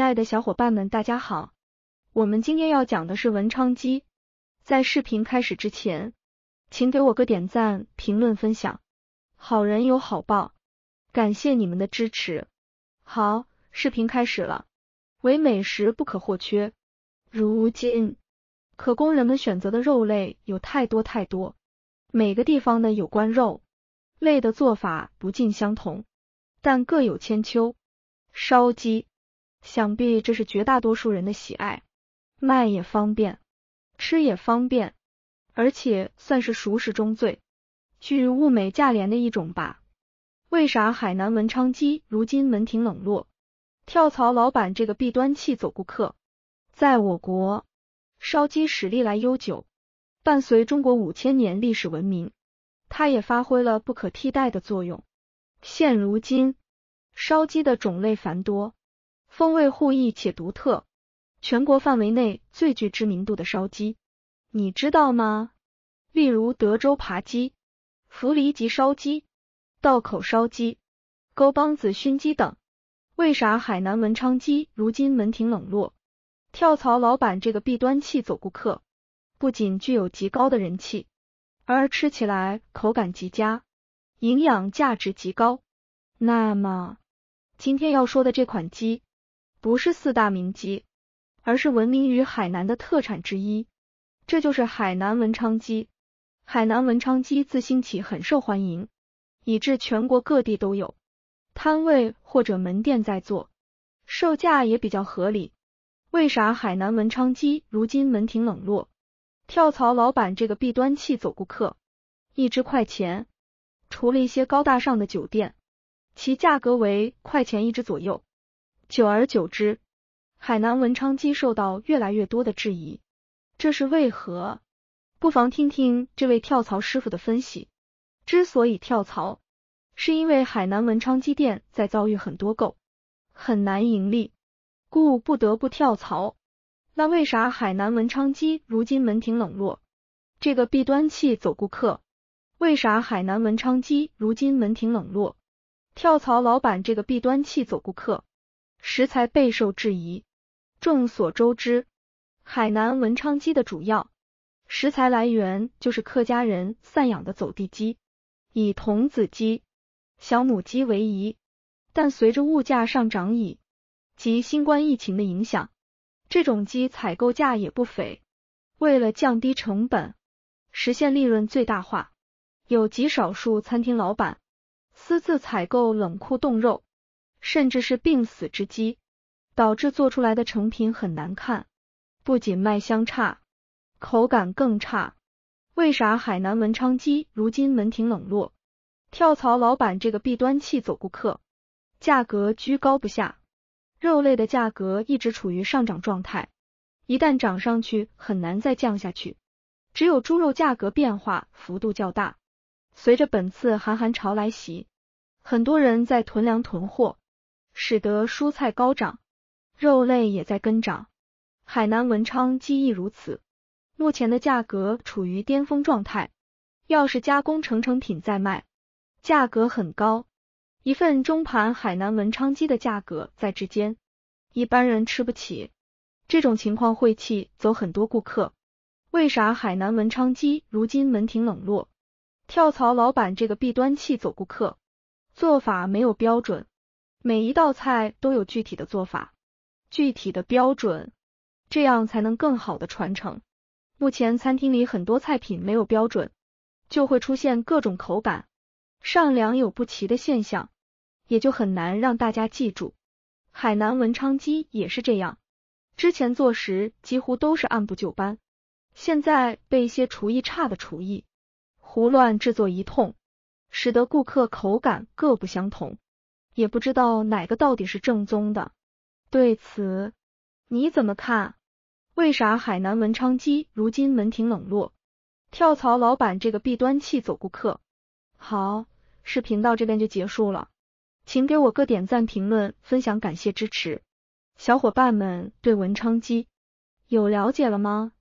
亲爱的小伙伴们，大家好！我们今天要讲的是文昌鸡。在视频开始之前，请给我个点赞、评论、分享，好人有好报，感谢你们的支持。好，视频开始了。唯美食不可或缺，如今可供人们选择的肉类有太多太多，每个地方的有关肉类的做法不尽相同，但各有千秋。烧鸡。想必这是绝大多数人的喜爱，卖也方便，吃也方便，而且算是熟食中最具物美价廉的一种吧。为啥海南文昌鸡如今门庭冷落？跳槽老板这个弊端气走顾客。在我国，烧鸡史历来悠久，伴随中国五千年历史文明，它也发挥了不可替代的作用。现如今，烧鸡的种类繁多。风味互异且独特，全国范围内最具知名度的烧鸡，你知道吗？例如德州扒鸡、福陵及烧鸡、道口烧鸡、沟帮子熏鸡等。为啥海南文昌鸡如今门庭冷落？跳槽老板这个弊端气走顾客，不仅具有极高的人气，而吃起来口感极佳，营养价值极高。那么今天要说的这款鸡。不是四大名鸡，而是闻名于海南的特产之一。这就是海南文昌鸡。海南文昌鸡自兴起很受欢迎，以致全国各地都有摊位或者门店在做，售价也比较合理。为啥海南文昌鸡如今门庭冷落？跳槽老板这个弊端气走顾客，一只块钱。除了一些高大上的酒店，其价格为块钱一只左右。久而久之，海南文昌鸡受到越来越多的质疑，这是为何？不妨听听这位跳槽师傅的分析。之所以跳槽，是因为海南文昌鸡店在遭遇很多购，很难盈利，故不得不跳槽。那为啥海南文昌鸡如今门庭冷落？这个弊端气走顾客。为啥海南文昌鸡如今门庭冷落？跳槽老板这个弊端气走顾客。食材备受质疑。众所周知，海南文昌鸡的主要食材来源就是客家人散养的走地鸡，以童子鸡、小母鸡为宜。但随着物价上涨以及新冠疫情的影响，这种鸡采购价也不菲。为了降低成本，实现利润最大化，有极少数餐厅老板私自采购冷库冻肉。甚至是病死之鸡，导致做出来的成品很难看，不仅卖相差，口感更差。为啥海南文昌鸡如今门庭冷落？跳槽老板这个弊端气走顾客，价格居高不下。肉类的价格一直处于上涨状态，一旦涨上去很难再降下去。只有猪肉价格变化幅度较大，随着本次寒寒潮来袭，很多人在囤粮囤货。使得蔬菜高涨，肉类也在跟涨。海南文昌鸡亦如此，目前的价格处于巅峰状态。要是加工成成品再卖，价格很高。一份中盘海南文昌鸡的价格在之间，一般人吃不起。这种情况晦气，走很多顾客。为啥海南文昌鸡如今门庭冷落？跳槽老板这个弊端气走顾客，做法没有标准。每一道菜都有具体的做法，具体的标准，这样才能更好的传承。目前餐厅里很多菜品没有标准，就会出现各种口感上梁有不齐的现象，也就很难让大家记住。海南文昌鸡也是这样，之前做时几乎都是按部就班，现在被一些厨艺差的厨艺胡乱制作一通，使得顾客口感各不相同。也不知道哪个到底是正宗的，对此你怎么看？为啥海南文昌鸡如今门庭冷落？跳槽老板这个弊端气走顾客。好，视频到这边就结束了，请给我个点赞、评论、分享，感谢支持。小伙伴们对文昌鸡有了解了吗？